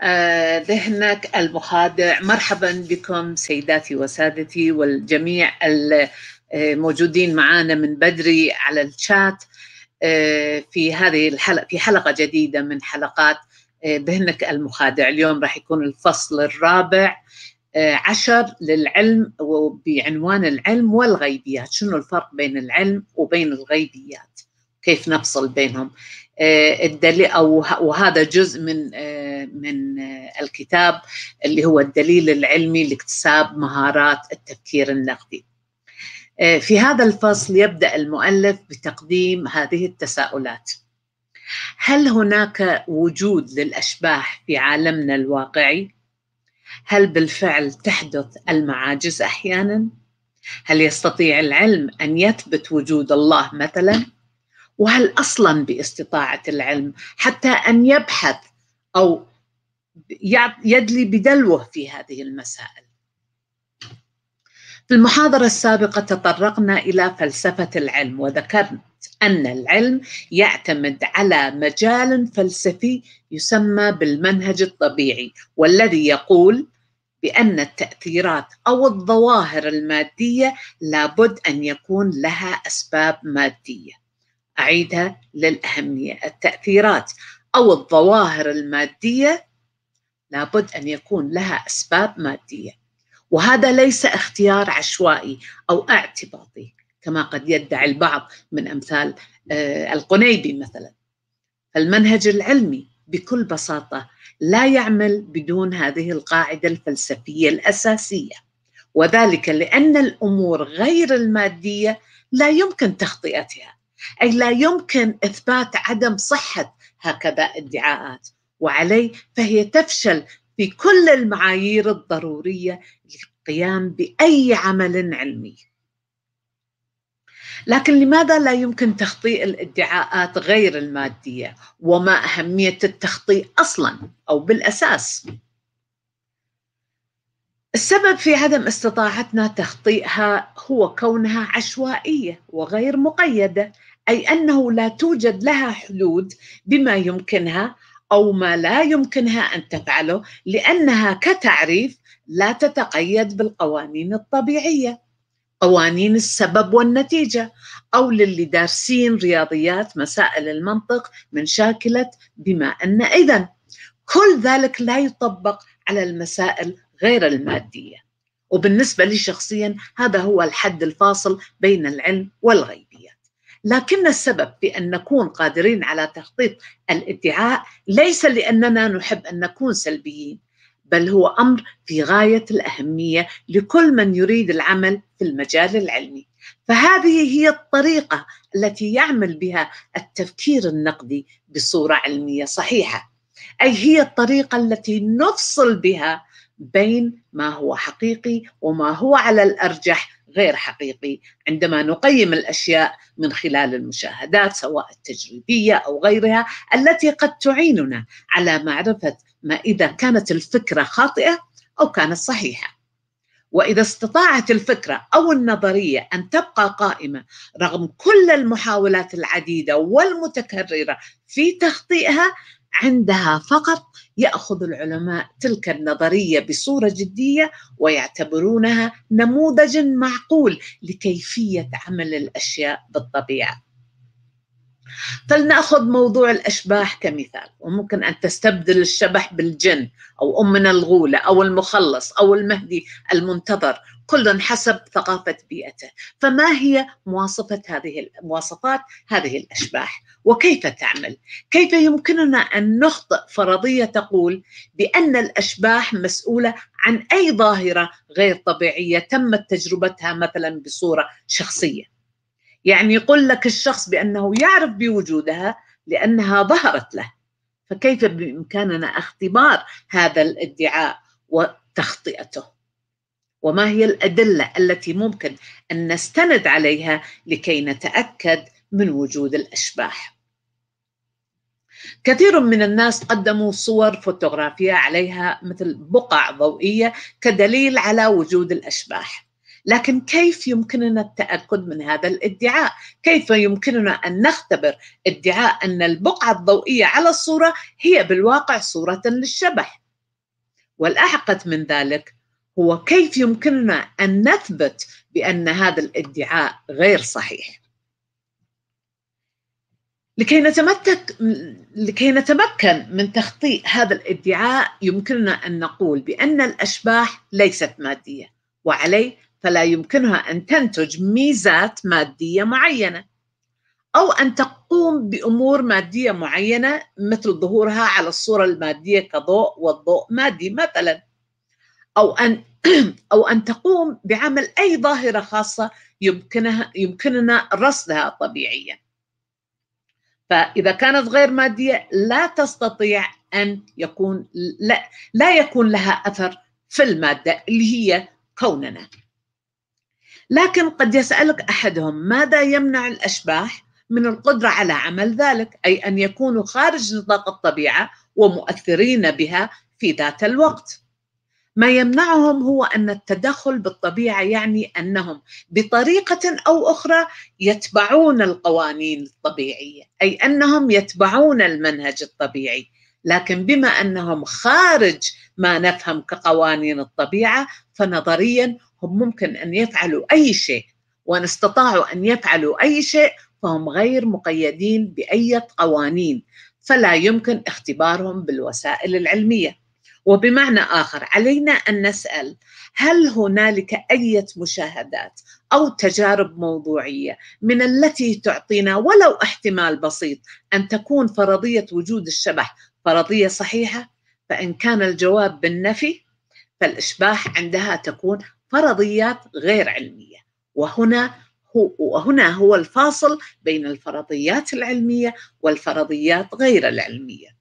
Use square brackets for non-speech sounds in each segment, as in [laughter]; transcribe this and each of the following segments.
آه، ذهنك المخادع مرحبا بكم سيداتي وسادتي والجميع الموجودين معنا من بدري على الشات آه، في هذه الحلقة في حلقة جديدة من حلقات آه، ذهنك المخادع اليوم راح يكون الفصل الرابع عشر للعلم وبعنوان العلم والغيبيات شنو الفرق بين العلم وبين الغيبيات كيف نفصل بينهم آه، الدليل او وهذا جزء من آه، من آه، الكتاب اللي هو الدليل العلمي لاكتساب مهارات التفكير النقدي. في هذا الفصل يبدا المؤلف بتقديم هذه التساؤلات. هل هناك وجود للاشباح في عالمنا الواقعي؟ هل بالفعل تحدث المعاجز احيانا؟ هل يستطيع العلم ان يثبت وجود الله مثلا؟ وهل اصلا باستطاعه العلم حتى ان يبحث او يدلي بدلوه في هذه المسائل في المحاضرة السابقة تطرقنا إلى فلسفة العلم وذكرت أن العلم يعتمد على مجال فلسفي يسمى بالمنهج الطبيعي والذي يقول بأن التأثيرات أو الظواهر المادية لابد أن يكون لها أسباب مادية أعيدها للأهمية التأثيرات أو الظواهر المادية لابد أن يكون لها أسباب مادية وهذا ليس اختيار عشوائي أو اعتباطي كما قد يدعي البعض من أمثال آه، القنيبي مثلا المنهج العلمي بكل بساطة لا يعمل بدون هذه القاعدة الفلسفية الأساسية وذلك لأن الأمور غير المادية لا يمكن تخطئتها أي لا يمكن إثبات عدم صحة هكذا ادعاءات وعلي فهي تفشل في كل المعايير الضرورية للقيام بأي عمل علمي لكن لماذا لا يمكن تخطيء الادعاءات غير المادية وما أهمية التخطيء أصلا أو بالأساس السبب في عدم استطاعتنا تخطيئها هو كونها عشوائية وغير مقيدة اي انه لا توجد لها حدود بما يمكنها او ما لا يمكنها ان تفعله لانها كتعريف لا تتقيد بالقوانين الطبيعيه قوانين السبب والنتيجه او للي دارسين رياضيات مسائل المنطق من شاكله بما ان اذا كل ذلك لا يطبق على المسائل غير الماديه وبالنسبه لي شخصيا هذا هو الحد الفاصل بين العلم والغيب لكن السبب في ان نكون قادرين على تخطيط الادعاء ليس لاننا نحب ان نكون سلبيين بل هو امر في غايه الاهميه لكل من يريد العمل في المجال العلمي فهذه هي الطريقه التي يعمل بها التفكير النقدي بصوره علميه صحيحه اي هي الطريقه التي نفصل بها بين ما هو حقيقي وما هو على الارجح غير حقيقي عندما نقيم الاشياء من خلال المشاهدات سواء التجريبيه او غيرها التي قد تعيننا على معرفه ما اذا كانت الفكره خاطئه او كانت صحيحه. واذا استطاعت الفكره او النظريه ان تبقى قائمه رغم كل المحاولات العديده والمتكرره في تخطيئها عندها فقط ياخذ العلماء تلك النظريه بصوره جديه ويعتبرونها نموذجا معقول لكيفيه عمل الاشياء بالطبيعه فلناخذ موضوع الاشباح كمثال وممكن ان تستبدل الشبح بالجن او امنا الغوله او المخلص او المهدي المنتظر كل حسب ثقافة بيئته فما هي مواصفة هذه مواصفات هذه الأشباح وكيف تعمل كيف يمكننا أن نخطئ فرضية تقول بأن الأشباح مسؤولة عن أي ظاهرة غير طبيعية تمت تجربتها مثلا بصورة شخصية يعني يقول لك الشخص بأنه يعرف بوجودها لأنها ظهرت له فكيف بإمكاننا اختبار هذا الادعاء وتخطئته وما هي الادله التي ممكن ان نستند عليها لكي نتاكد من وجود الاشباح كثير من الناس قدموا صور فوتوغرافيه عليها مثل بقع ضوئيه كدليل على وجود الاشباح لكن كيف يمكننا التاكد من هذا الادعاء كيف يمكننا ان نختبر ادعاء ان البقعه الضوئيه على الصوره هي بالواقع صوره للشبح والاحقت من ذلك هو كيف يمكننا ان نثبت بان هذا الادعاء غير صحيح لكي نتمتك لكي نتمكن من تخطيء هذا الادعاء يمكننا ان نقول بان الاشباح ليست ماديه وعلي فلا يمكنها ان تنتج ميزات ماديه معينه او ان تقوم بامور ماديه معينه مثل ظهورها على الصوره الماديه كضوء والضوء مادي مثلا او ان [clears throat] أو أن تقوم بعمل أي ظاهرة خاصة يمكنها يمكننا رصدها طبيعيا فإذا كانت غير مادية لا تستطيع أن يكون لا, لا يكون لها أثر في المادة اللي هي كوننا لكن قد يسألك أحدهم ماذا يمنع الأشباح من القدرة على عمل ذلك أي أن يكونوا خارج نطاق الطبيعة ومؤثرين بها في ذات الوقت ما يمنعهم هو ان التدخل بالطبيعه يعني انهم بطريقه او اخرى يتبعون القوانين الطبيعيه اي انهم يتبعون المنهج الطبيعي لكن بما انهم خارج ما نفهم كقوانين الطبيعه فنظريا هم ممكن ان يفعلوا اي شيء وان استطاعوا ان يفعلوا اي شيء فهم غير مقيدين باي قوانين فلا يمكن اختبارهم بالوسائل العلميه وبمعنى آخر علينا أن نسأل هل هنالك أي مشاهدات أو تجارب موضوعية من التي تعطينا ولو احتمال بسيط أن تكون فرضية وجود الشبح فرضية صحيحة؟ فإن كان الجواب بالنفي فالإشباح عندها تكون فرضيات غير علمية وهنا هو وهنا هو الفاصل بين الفرضيات العلمية والفرضيات غير العلمية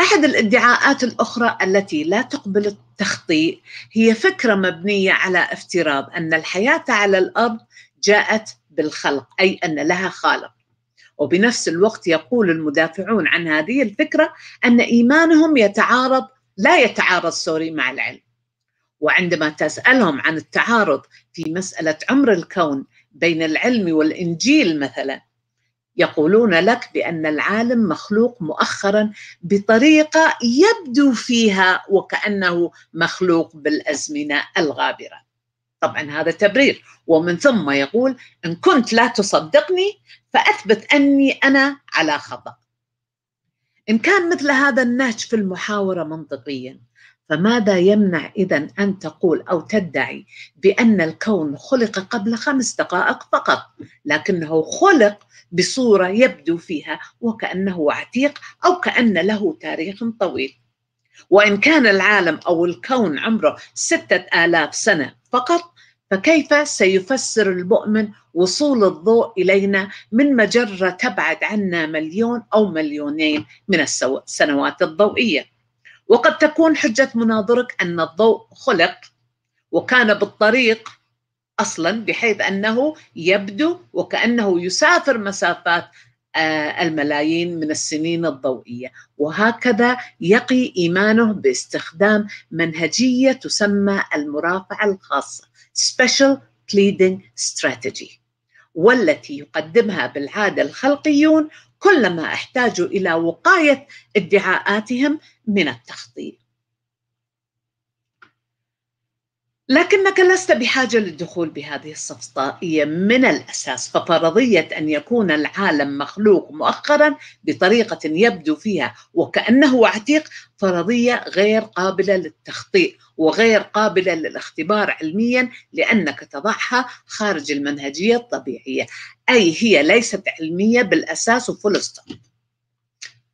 احد الادعاءات الاخرى التي لا تقبل التخطيء هي فكره مبنيه على افتراض ان الحياه على الارض جاءت بالخلق اي ان لها خالق وبنفس الوقت يقول المدافعون عن هذه الفكره ان ايمانهم يتعارض لا يتعارض سوري مع العلم وعندما تسالهم عن التعارض في مساله عمر الكون بين العلم والانجيل مثلا يقولون لك بان العالم مخلوق مؤخرا بطريقه يبدو فيها وكانه مخلوق بالازمنه الغابره طبعا هذا تبرير ومن ثم يقول ان كنت لا تصدقني فاثبت اني انا على خطا ان كان مثل هذا النهج في المحاوره منطقيا فماذا يمنع إذا أن تقول أو تدعي بأن الكون خلق قبل خمس دقائق فقط لكنه خلق بصورة يبدو فيها وكأنه عتيق أو كأن له تاريخ طويل وإن كان العالم أو الكون عمره ستة آلاف سنة فقط فكيف سيفسر المؤمن وصول الضوء إلينا من مجرة تبعد عنا مليون أو مليونين من السنوات الضوئية وقد تكون حجة مناظرك أن الضوء خلق وكان بالطريق أصلا بحيث أنه يبدو وكأنه يسافر مسافات آه، الملايين من السنين الضوئية وهكذا يقي إيمانه باستخدام منهجية تسمى المرافعة الخاصة Special Pleading Strategy والتي يقدمها بالعادة الخلقيون كلما احتاجوا الى وقايه ادعاءاتهم من التخطيط لكنك لست بحاجة للدخول بهذه الصفصطائية من الأساس ففرضية أن يكون العالم مخلوق مؤخرا بطريقة يبدو فيها وكأنه عتيق فرضية غير قابلة للتخطيء وغير قابلة للاختبار علميا لأنك تضعها خارج المنهجية الطبيعية أي هي ليست علمية بالأساس وفول ستوب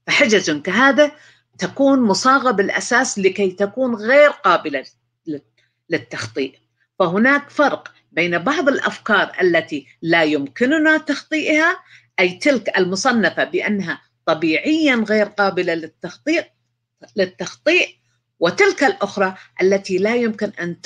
فحجج كهذا تكون مصاغة بالأساس لكي تكون غير قابلة للتخطيء للتخطيء فهناك فرق بين بعض الافكار التي لا يمكننا تخطيئها اي تلك المصنفه بانها طبيعيا غير قابله للتخطيء للتخطيء وتلك الاخرى التي لا يمكن ان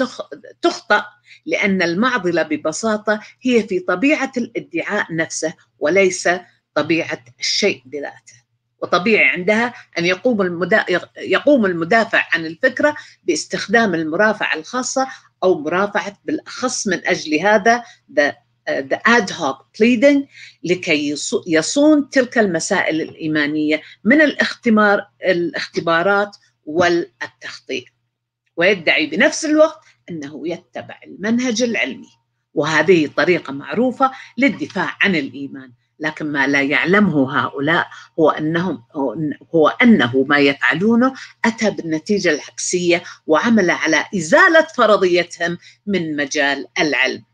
تخطأ لان المعضله ببساطه هي في طبيعه الادعاء نفسه وليس طبيعه الشيء بذاته. وطبيعي عندها ان يقوم المدا... يقوم المدافع عن الفكره باستخدام المرافعه الخاصه او مرافعه بالاخص من اجل هذا the, the ad hoc pleading لكي يصون تلك المسائل الايمانيه من الاختبار الاختبارات والتخطيط ويدعي بنفس الوقت انه يتبع المنهج العلمي وهذه طريقه معروفه للدفاع عن الايمان لكن ما لا يعلمه هؤلاء هو انهم هو انه ما يفعلونه اتى بالنتيجه العكسيه وعمل على ازاله فرضيتهم من مجال العلم.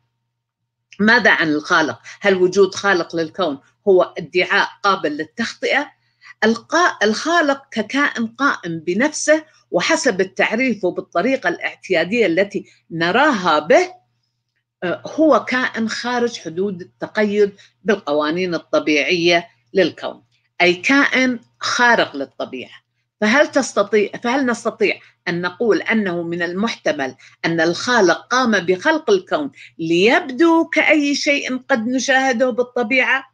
ماذا عن الخالق؟ هل وجود خالق للكون هو ادعاء قابل للتخطئه؟ الخالق ككائن قائم بنفسه وحسب التعريف وبالطريقه الاعتياديه التي نراها به هو كائن خارج حدود التقيد بالقوانين الطبيعيه للكون اي كائن خارق للطبيعه فهل تستطيع فهل نستطيع ان نقول انه من المحتمل ان الخالق قام بخلق الكون ليبدو كاي شيء قد نشاهده بالطبيعه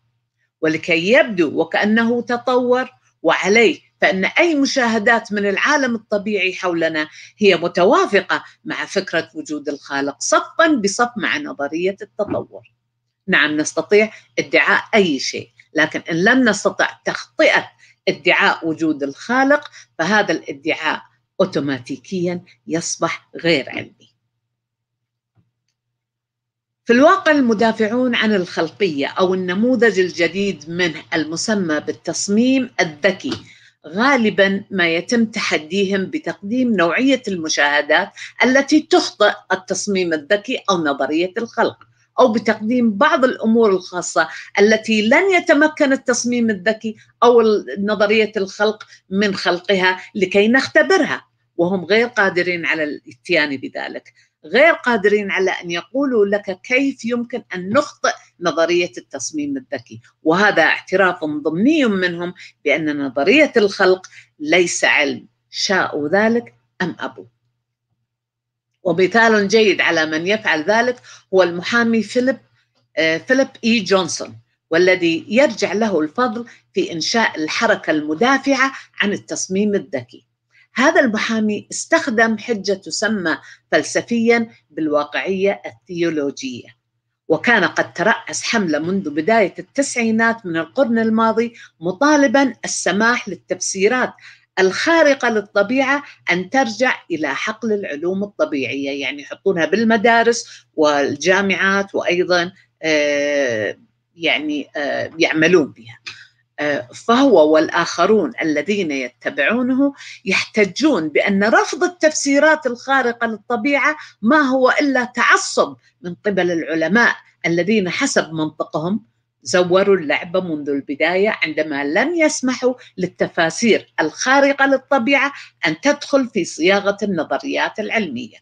ولكي يبدو وكانه تطور وعليه فان اي مشاهدات من العالم الطبيعي حولنا هي متوافقه مع فكره وجود الخالق صفا بصف مع نظريه التطور. نعم نستطيع ادعاء اي شيء، لكن ان لم نستطع تخطئه ادعاء وجود الخالق فهذا الادعاء اوتوماتيكيا يصبح غير علمي. في الواقع المدافعون عن الخلقيه او النموذج الجديد منه المسمى بالتصميم الذكي غالبا ما يتم تحديهم بتقديم نوعيه المشاهدات التي تخطئ التصميم الذكي او نظريه الخلق او بتقديم بعض الامور الخاصه التي لن يتمكن التصميم الذكي او نظريه الخلق من خلقها لكي نختبرها وهم غير قادرين على الاتيان بذلك غير قادرين على ان يقولوا لك كيف يمكن ان نخطئ نظريه التصميم الذكي وهذا اعتراف ضمني منهم بان نظريه الخلق ليس علم شاءوا ذلك ام ابوا ومثال جيد على من يفعل ذلك هو المحامي فيليب آه، فيليب اي جونسون والذي يرجع له الفضل في انشاء الحركه المدافعه عن التصميم الذكي. هذا المحامي استخدم حجه تسمى فلسفيا بالواقعيه الثيولوجيه وكان قد ترأس حملة منذ بداية التسعينات من القرن الماضي مطالبا السماح للتفسيرات الخارقة للطبيعة أن ترجع إلى حقل العلوم الطبيعية يعني يحطونها بالمدارس والجامعات وأيضا آه، يعني آه، يعملون بها فهو والاخرون الذين يتبعونه يحتجون بان رفض التفسيرات الخارقه للطبيعه ما هو الا تعصب من قبل العلماء الذين حسب منطقهم زوروا اللعبه منذ البدايه عندما لم يسمحوا للتفاسير الخارقه للطبيعه ان تدخل في صياغه النظريات العلميه.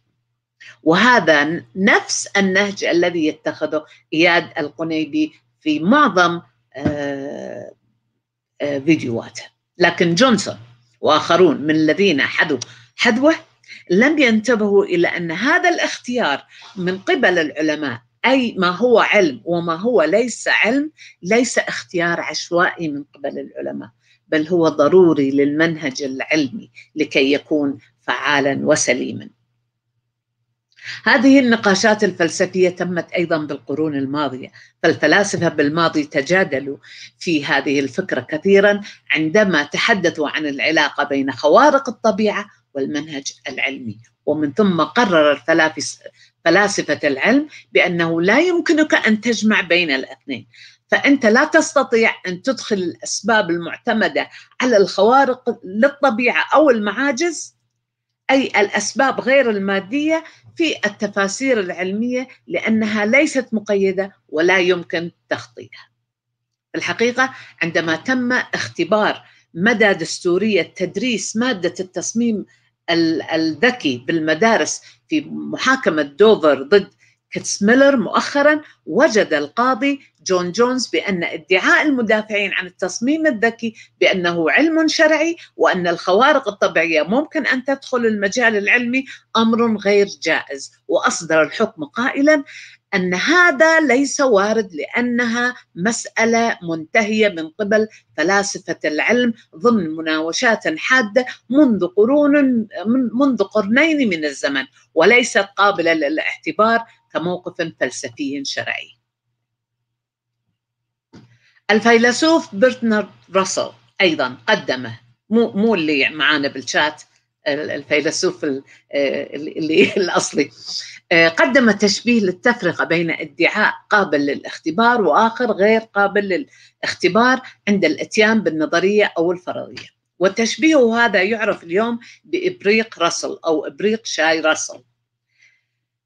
وهذا نفس النهج الذي يتخذه اياد القنيبي في معظم آه، آه، فيديوهاته لكن جونسون واخرون من الذين حذوا حذوه لم ينتبهوا الى ان هذا الاختيار من قبل العلماء اي ما هو علم وما هو ليس علم ليس اختيار عشوائي من قبل العلماء بل هو ضروري للمنهج العلمي لكي يكون فعالا وسليما هذه النقاشات الفلسفية تمت أيضا بالقرون الماضية فالفلاسفة بالماضي تجادلوا في هذه الفكرة كثيرا عندما تحدثوا عن العلاقة بين خوارق الطبيعة والمنهج العلمي ومن ثم قرر فلاسفة العلم بأنه لا يمكنك أن تجمع بين الاثنين فأنت لا تستطيع أن تدخل الأسباب المعتمدة على الخوارق للطبيعة أو المعاجز أي الأسباب غير المادية في التفاسير العلمية لأنها ليست مقيدة ولا يمكن تخطيها. الحقيقة عندما تم اختبار مدى دستورية تدريس مادة التصميم الذكي بالمدارس في محاكمة دوفر ضد ميلر مؤخرا وجد القاضي جون جونز بأن ادعاء المدافعين عن التصميم الذكي بأنه علم شرعي وأن الخوارق الطبيعية ممكن أن تدخل المجال العلمي أمر غير جائز وأصدر الحكم قائلا أن هذا ليس وارد لأنها مسألة منتهية من قبل فلاسفة العلم ضمن مناوشات حادة منذ قرون منذ قرنين من الزمن وليست قابلة للاعتبار كموقف فلسفي شرعي الفيلسوف برتنارد راسل ايضا قدمه مو مو اللي معانا بالشات الفيلسوف آه، اللي [laughs] الاصلي آه، قدم تشبيه للتفرقه بين ادعاء قابل للاختبار واخر غير قابل للاختبار عند الاتيان بالنظريه او الفرضيه وتشبيه هذا يعرف اليوم بابريق راسل او ابريق شاي راسل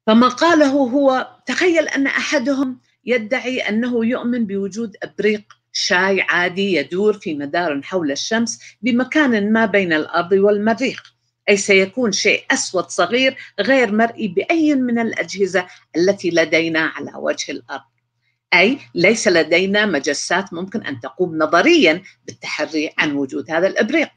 فما قاله هو تخيل ان احدهم يدعي انه يؤمن بوجود ابريق شاي عادي يدور في مدار حول الشمس بمكان ما بين الارض والمريخ اي سيكون شيء اسود صغير غير مرئي باي من الاجهزه التي لدينا على وجه الارض اي ليس لدينا مجسات ممكن ان تقوم نظريا بالتحري عن وجود هذا الابريق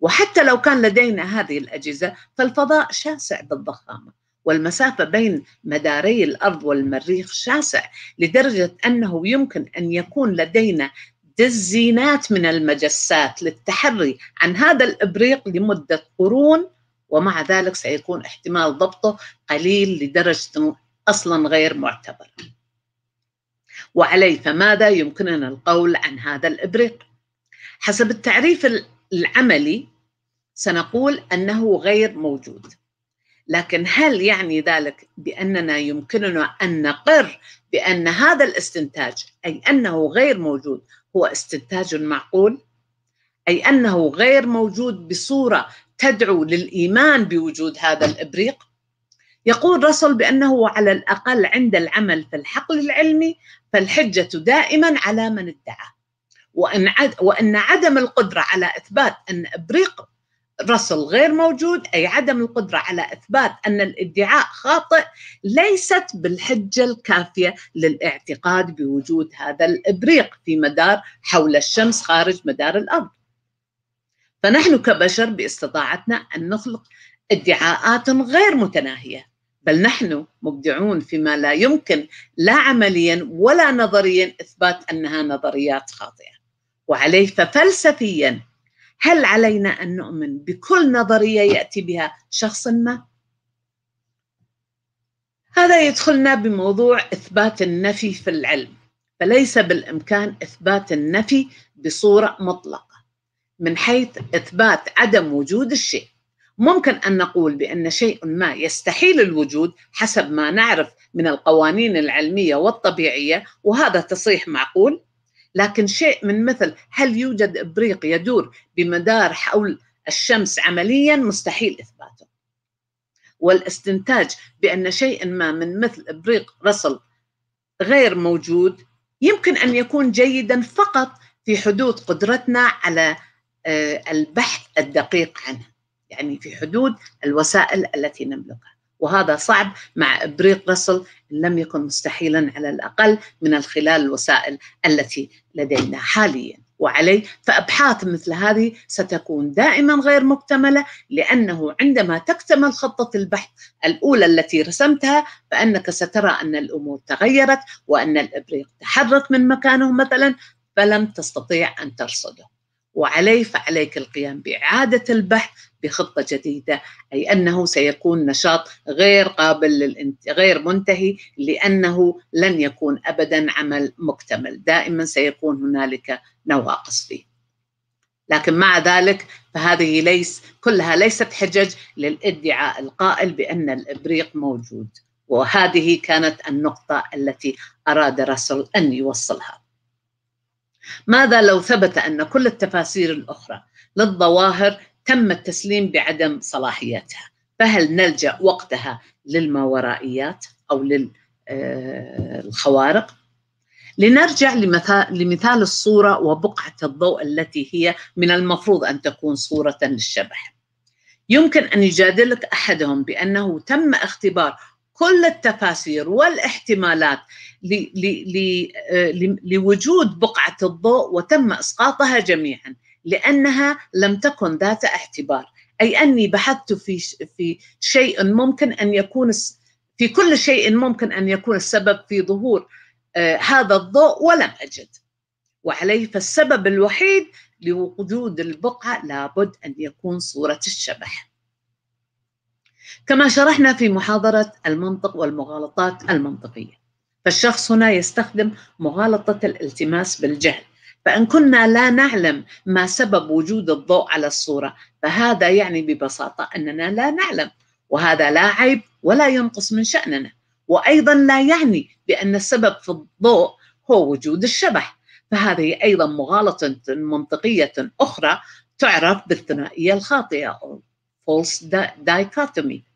وحتى لو كان لدينا هذه الاجهزه فالفضاء شاسع بالضخامه والمسافة بين مداري الأرض والمريخ شاسع لدرجة أنه يمكن أن يكون لدينا دزينات من المجسات للتحري عن هذا الإبريق لمدة قرون ومع ذلك سيكون احتمال ضبطه قليل لدرجة أصلا غير معتبر وعليه فماذا يمكننا القول عن هذا الإبريق؟ حسب التعريف العملي سنقول أنه غير موجود لكن هل يعني ذلك باننا يمكننا ان نقر بان هذا الاستنتاج اي انه غير موجود هو استنتاج معقول اي انه غير موجود بصوره تدعو للايمان بوجود هذا الابريق يقول رسل بانه على الاقل عند العمل في الحقل العلمي فالحجه دائما على من ادعى وان عد وان عدم القدره على اثبات ان ابريق رسل غير موجود أي عدم القدرة على إثبات أن الادعاء خاطئ ليست بالحجة الكافية للاعتقاد بوجود هذا الإبريق في مدار حول الشمس خارج مدار الأرض فنحن كبشر باستطاعتنا أن نخلق ادعاءات غير متناهية بل نحن مبدعون فيما لا يمكن لا عمليا ولا نظريا إثبات أنها نظريات خاطئة وعليه ففلسفيا هل علينا ان نؤمن بكل نظريه ياتي بها شخص ما هذا يدخلنا بموضوع اثبات النفي في العلم فليس بالامكان اثبات النفي بصوره مطلقه من حيث اثبات عدم وجود الشيء ممكن ان نقول بان شيء ما يستحيل الوجود حسب ما نعرف من القوانين العلميه والطبيعيه وهذا تصريح معقول لكن شيء من مثل هل يوجد إبريق يدور بمدار حول الشمس عمليا مستحيل إثباته والاستنتاج بأن شيء ما من مثل إبريق رسل غير موجود يمكن أن يكون جيدا فقط في حدود قدرتنا على آه، البحث الدقيق عنه يعني في حدود الوسائل التي نملكها وهذا صعب مع إبريق رسل لم يكن مستحيلا على الأقل من خلال الوسائل التي لدينا حاليا وعلي فأبحاث مثل هذه ستكون دائما غير مكتملة لأنه عندما تكتمل خطة البحث الأولى التي رسمتها فأنك سترى أن الأمور تغيرت وأن الإبريق تحرك من مكانه مثلا فلم تستطيع أن ترصده وعليه فعليك القيام بإعادة البحث بخطة جديدة أي أنه سيكون نشاط غير قابل للانت... غير منتهي لأنه لن يكون أبدا عمل مكتمل دائما سيكون هنالك نواقص فيه لكن مع ذلك فهذه ليس كلها ليست حجج للادعاء القائل بأن الإبريق موجود وهذه كانت النقطة التي أراد رسل أن يوصلها ماذا لو ثبت أن كل التفاسير الأخرى للظواهر تم التسليم بعدم صلاحيتها فهل نلجأ وقتها للماورائيات أو للخوارق؟ آه، لنرجع لمثال, لمثال الصورة وبقعة الضوء التي هي من المفروض أن تكون صورة للشبح يمكن أن يجادلك أحدهم بأنه تم اختبار كل التفاسير والاحتمالات آه، لوجود بقعة الضوء وتم إسقاطها جميعا لأنها لم تكن ذات اعتبار أي أني بحثت في في شيء ممكن أن يكون في كل شيء ممكن أن يكون السبب في ظهور آه، هذا الضوء ولم أجد وعليه فالسبب الوحيد لوجود البقعة لابد أن يكون صورة الشبح كما شرحنا في محاضرة المنطق والمغالطات المنطقية فالشخص هنا يستخدم مغالطة الالتماس بالجهل فإن كنا لا نعلم ما سبب وجود الضوء على الصورة فهذا يعني ببساطة أننا لا نعلم وهذا لا عيب ولا ينقص من شأننا وأيضا لا يعني بأن السبب في الضوء هو وجود الشبح فهذه أيضا مغالطة منطقية أخرى تعرف بالثنائية الخاطئة أو false dichotomy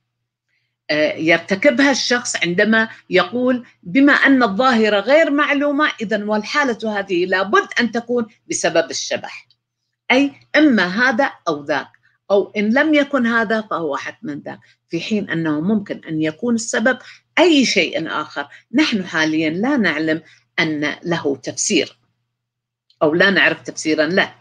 آه، يرتكبها الشخص عندما يقول بما ان الظاهره غير معلومه اذا والحاله هذه لابد ان تكون بسبب الشبح اي اما هذا او ذاك او ان لم يكن هذا فهو حتما ذاك في حين انه ممكن ان يكون السبب اي شيء اخر نحن حاليا لا نعلم ان له تفسير او لا نعرف تفسيرا له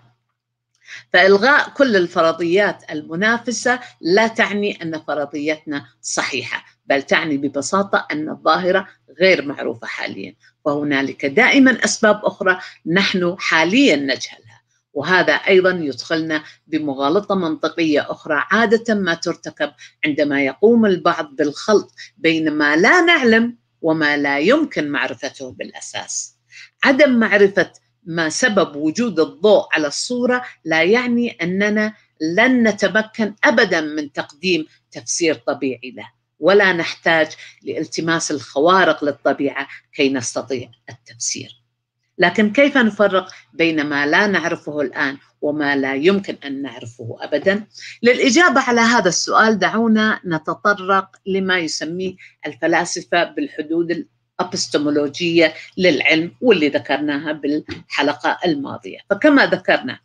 فإلغاء كل الفرضيات المنافسة لا تعني أن فرضيتنا صحيحة بل تعني ببساطة أن الظاهرة غير معروفة حاليا وهنالك دائما أسباب أخرى نحن حاليا نجهلها وهذا أيضا يدخلنا بمغالطة منطقية أخرى عادة ما ترتكب عندما يقوم البعض بالخلط بين ما لا نعلم وما لا يمكن معرفته بالأساس عدم معرفة ما سبب وجود الضوء على الصوره لا يعني اننا لن نتمكن ابدا من تقديم تفسير طبيعي له ولا نحتاج لالتماس الخوارق للطبيعه كي نستطيع التفسير لكن كيف نفرق بين ما لا نعرفه الان وما لا يمكن ان نعرفه ابدا للاجابه على هذا السؤال دعونا نتطرق لما يسميه الفلاسفه بالحدود أبستمولوجية للعلم واللي ذكرناها بالحلقة الماضية فكما ذكرنا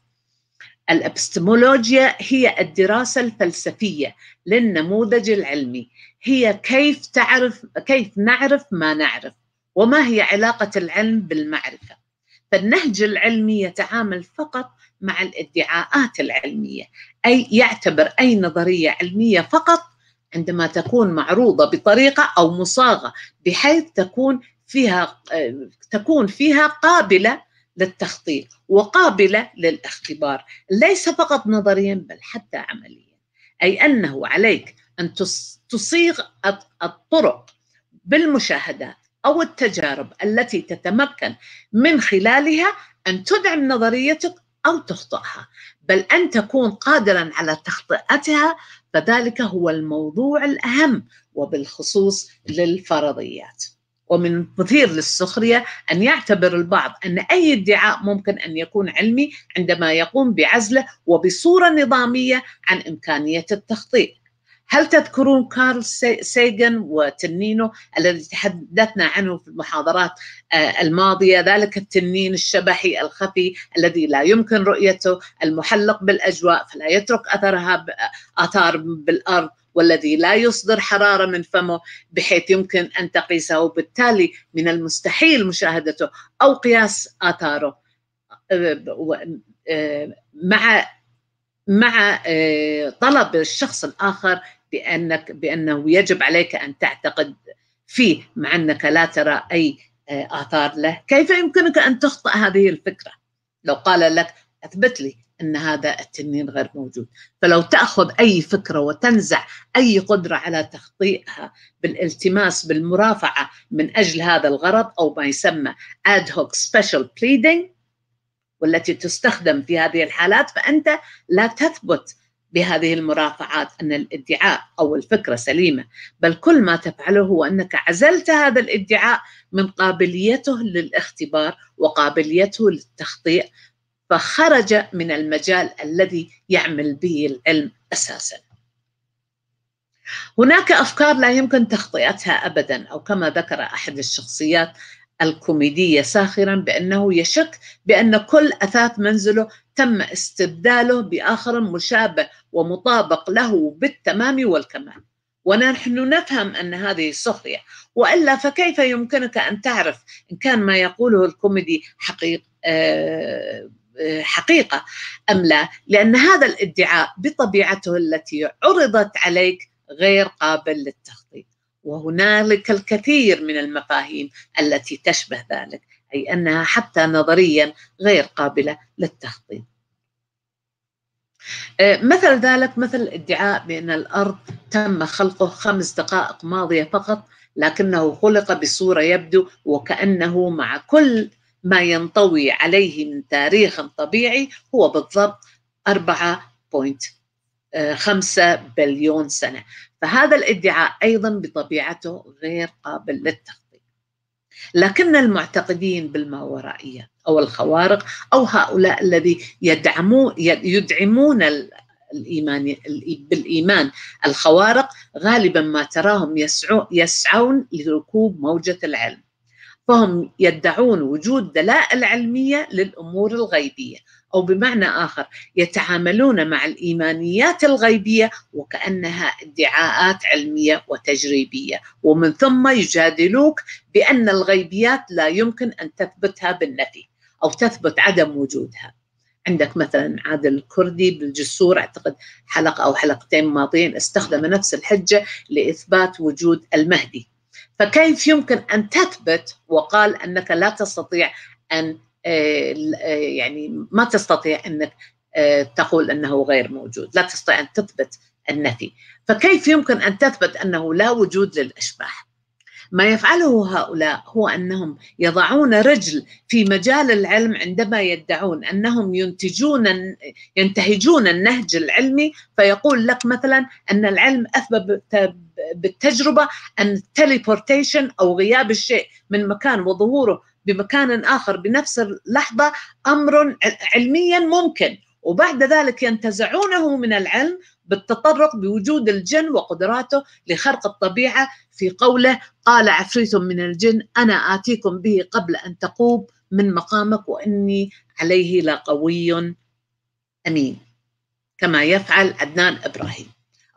الابستمولوجيا هي الدراسة الفلسفية للنموذج العلمي هي كيف تعرف كيف نعرف ما نعرف وما هي علاقة العلم بالمعرفة فالنهج العلمي يتعامل فقط مع الادعاءات العلمية أي يعتبر أي نظرية علمية فقط عندما تكون معروضة بطريقة أو مصاغة بحيث تكون فيها تكون فيها قابلة للتخطيط وقابلة للاختبار ليس فقط نظريا بل حتى عمليا أي أنه عليك أن تصيغ الطرق بالمشاهدات أو التجارب التي تتمكن من خلالها أن تدعم نظريتك أو تخطئها بل أن تكون قادرا على تخطئتها فذلك هو الموضوع الأهم وبالخصوص للفرضيات ومن مثير للسخرية أن يعتبر البعض أن أي ادعاء ممكن أن يكون علمي عندما يقوم بعزله وبصورة نظامية عن إمكانية التخطيط هل تذكرون كارل سيغن وتنينه الذي تحدثنا عنه في المحاضرات آه، الماضية ذلك التنين الشبحي الخفي الذي لا يمكن رؤيته المحلق بالأجواء فلا يترك أثرها آثار بالأرض والذي لا يصدر حرارة من فمه بحيث يمكن أن تقيسه وبالتالي من المستحيل مشاهدته أو قياس آثاره آه، آه، مع مع طلب الشخص الاخر بأنك بأنه يجب عليك أن تعتقد فيه مع أنك لا ترى أي آه، آثار له كيف يمكنك أن تخطئ هذه الفكرة لو قال لك أثبت لي أن هذا التنين غير موجود فلو تأخذ أي فكرة وتنزع أي قدرة على تخطيئها بالالتماس بالمرافعة من أجل هذا الغرض أو ما يسمى ad hoc special pleading والتي تستخدم في هذه الحالات فأنت لا تثبت بهذه المرافعات ان الادعاء او الفكره سليمه بل كل ما تفعله هو انك عزلت هذا الادعاء من قابليته للاختبار وقابليته للتخطيء فخرج من المجال الذي يعمل به العلم اساسا هناك افكار لا يمكن تخطئتها ابدا او كما ذكر احد الشخصيات الكوميديه ساخرا بانه يشك بان كل اثاث منزله تم استبداله باخر مشابه ومطابق له بالتمام والكمال ونحن نفهم أن هذه سخرية وإلا فكيف يمكنك أن تعرف إن كان ما يقوله الكوميدي حقيق آه، آه، حقيقة أم لا لأن هذا الادعاء بطبيعته التي عرضت عليك غير قابل للتخطيط وهنالك الكثير من المفاهيم التي تشبه ذلك أي أنها حتى نظريا غير قابلة للتخطيط آه، مثل ذلك مثل ادعاء بأن الأرض تم خلقه خمس دقائق ماضية فقط لكنه خلق بصورة يبدو وكأنه مع كل ما ينطوي عليه من تاريخ طبيعي هو بالضبط 4.5 بليون سنة فهذا الادعاء أيضا بطبيعته غير قابل للتخطيط لكن المعتقدين بالماورائية أو الخوارق أو هؤلاء الذي يدعمون يدعمون الإيمان بالإيمان الخوارق غالبا ما تراهم يسعون لركوب موجة العلم فهم يدعون وجود دلائل علمية للأمور الغيبية أو بمعنى آخر يتعاملون مع الإيمانيات الغيبية وكأنها ادعاءات علمية وتجريبية ومن ثم يجادلوك بأن الغيبيات لا يمكن أن تثبتها بالنفي أو تثبت عدم وجودها عندك مثلا عادل الكردي بالجسور اعتقد حلقه او حلقتين ماضيين استخدم نفس الحجه لاثبات وجود المهدي فكيف يمكن ان تثبت وقال انك لا تستطيع ان آه، آه، يعني ما تستطيع انك آه، تقول انه غير موجود لا تستطيع ان تثبت النفي فكيف يمكن ان تثبت انه لا وجود للاشباح ما يفعله هؤلاء هو انهم يضعون رجل في مجال العلم عندما يدعون انهم ينتجون ينتهجون النهج العلمي فيقول لك مثلا ان العلم اثبت بالتجربه ان التليبورتيشن او غياب الشيء من مكان وظهوره بمكان اخر بنفس اللحظه امر علميا ممكن وبعد ذلك ينتزعونه من العلم بالتطرق بوجود الجن وقدراته لخرق الطبيعه في قوله قال عفريت من الجن انا اتيكم به قبل ان تقوب من مقامك واني عليه لقوي امين كما يفعل عدنان ابراهيم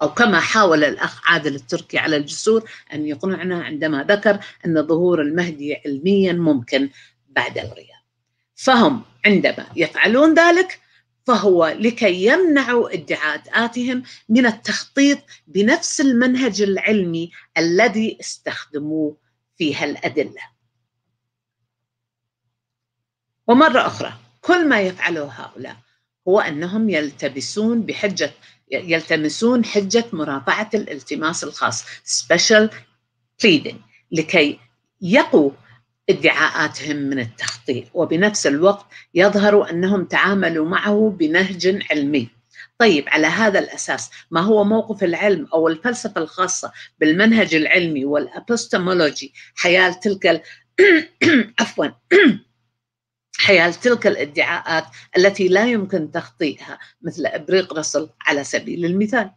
او كما حاول الاخ عادل التركي على الجسور ان يقنعنا عندما ذكر ان ظهور المهدي علميا ممكن بعد الغياب فهم عندما يفعلون ذلك فهو لكي يمنعوا ادعاءاتهم من التخطيط بنفس المنهج العلمي الذي استخدموه فيها الادله. ومره اخرى كل ما يفعله هؤلاء هو انهم يلتبسون بحجه يلتمسون حجه مراطعه الالتماس الخاص special pleading لكي يقوا ادعاءاتهم من التخطيط وبنفس الوقت يظهر انهم تعاملوا معه بنهج علمي طيب على هذا الاساس ما هو موقف العلم او الفلسفه الخاصه بالمنهج العلمي والابستمولوجي حيال تلك [clears throat] عفوا [clears throat] حيال تلك الادعاءات التي لا يمكن تخطيئها مثل ابريق رسل على سبيل المثال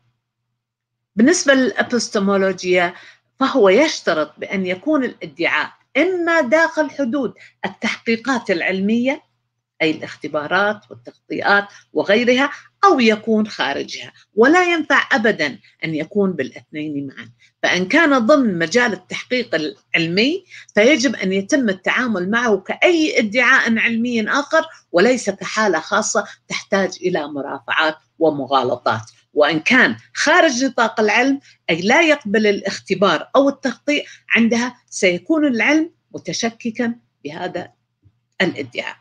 بالنسبه للابستمولوجيا فهو يشترط بان يكون الادعاء اما داخل حدود التحقيقات العلميه اي الاختبارات والتغطيات وغيرها او يكون خارجها ولا ينفع ابدا ان يكون بالاثنين معا فان كان ضمن مجال التحقيق العلمي فيجب ان يتم التعامل معه كاي ادعاء علمي اخر وليس كحاله خاصه تحتاج الى مرافعات ومغالطات وان كان خارج نطاق العلم اي لا يقبل الاختبار او التخطيء عندها سيكون العلم متشككا بهذا الادعاء.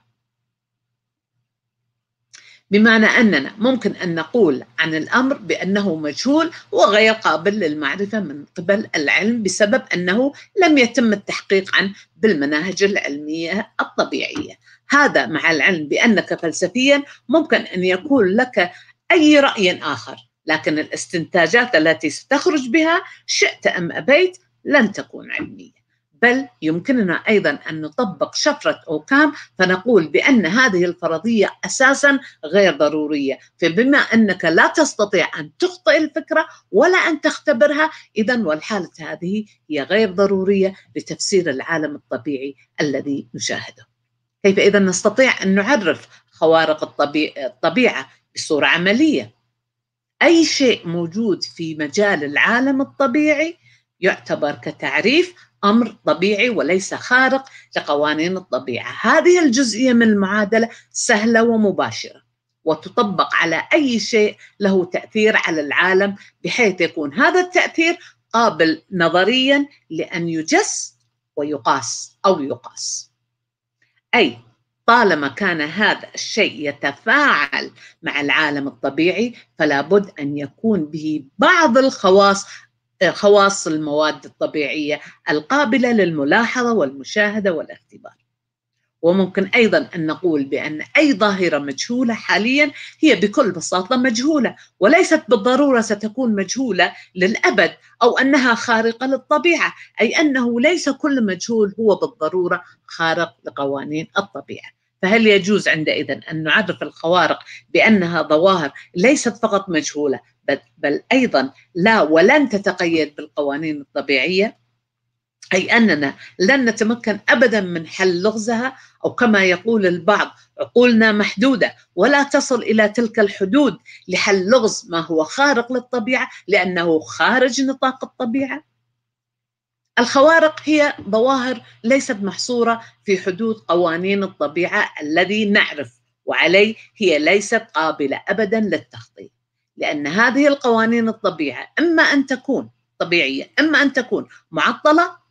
بمعنى اننا ممكن ان نقول عن الامر بانه مجهول وغير قابل للمعرفه من قبل العلم بسبب انه لم يتم التحقيق عنه بالمناهج العلميه الطبيعيه. هذا مع العلم بانك فلسفيا ممكن ان يكون لك أي رأي آخر لكن الاستنتاجات التي ستخرج بها شئت أم أبيت لن تكون علمية بل يمكننا أيضا أن نطبق شفرة أوكام فنقول بأن هذه الفرضية أساسا غير ضرورية فبما أنك لا تستطيع أن تخطئ الفكرة ولا أن تختبرها إذا والحالة هذه هي غير ضرورية لتفسير العالم الطبيعي الذي نشاهده كيف إذا نستطيع أن نعرف خوارق الطبيعة بصورة عملية أي شيء موجود في مجال العالم الطبيعي يعتبر كتعريف أمر طبيعي وليس خارق لقوانين الطبيعة هذه الجزئية من المعادلة سهلة ومباشرة وتطبق على أي شيء له تأثير على العالم بحيث يكون هذا التأثير قابل نظريا لأن يجس ويقاس أو يقاس أي طالما كان هذا الشيء يتفاعل مع العالم الطبيعي فلا بد ان يكون به بعض الخواص خواص المواد الطبيعيه القابله للملاحظه والمشاهده والاختبار وممكن أيضا أن نقول بأن أي ظاهرة مجهولة حاليا هي بكل بساطة مجهولة وليست بالضرورة ستكون مجهولة للأبد أو أنها خارقة للطبيعة أي أنه ليس كل مجهول هو بالضرورة خارق لقوانين الطبيعة فهل يجوز عندئذ أن نعرف الخوارق بأنها ظواهر ليست فقط مجهولة بل, بل أيضا لا ولن تتقيد بالقوانين الطبيعية أي أننا لن نتمكن أبدا من حل لغزها أو كما يقول البعض عقولنا محدودة ولا تصل إلى تلك الحدود لحل لغز ما هو خارق للطبيعة لأنه خارج نطاق الطبيعة الخوارق هي ظواهر ليست محصورة في حدود قوانين الطبيعة الذي نعرف وعليه هي ليست قابلة أبدا للتخطيط لأن هذه القوانين الطبيعة إما أن تكون طبيعية إما أن تكون معطلة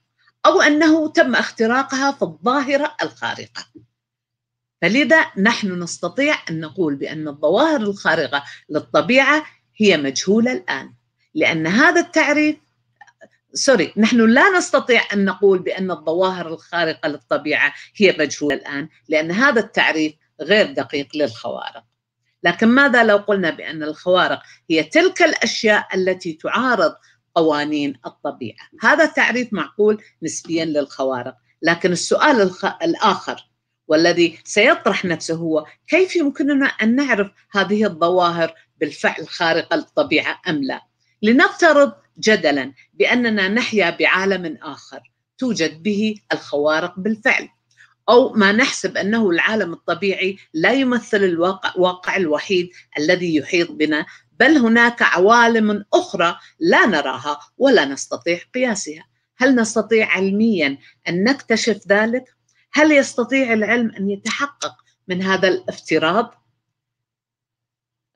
أو أنه تم اختراقها في الظاهرة الخارقة فلذا نحن نستطيع أن نقول بأن الظواهر الخارقة للطبيعة هي مجهولة الآن لأن هذا التعريف سوري نحن لا نستطيع أن نقول بأن الظواهر الخارقة للطبيعة هي مجهولة الآن لأن هذا التعريف غير دقيق للخوارق لكن ماذا لو قلنا بأن الخوارق هي تلك الأشياء التي تعارض قوانين الطبيعه هذا تعريف معقول نسبيا للخوارق لكن السؤال الاخر والذي سيطرح نفسه هو كيف يمكننا ان نعرف هذه الظواهر بالفعل خارقه للطبيعه ام لا لنفترض جدلا باننا نحيا بعالم اخر توجد به الخوارق بالفعل او ما نحسب انه العالم الطبيعي لا يمثل الواقع الواقع الوحيد الذي يحيط بنا بل هناك عوالم اخرى لا نراها ولا نستطيع قياسها هل نستطيع علميا ان نكتشف ذلك هل يستطيع العلم ان يتحقق من هذا الافتراض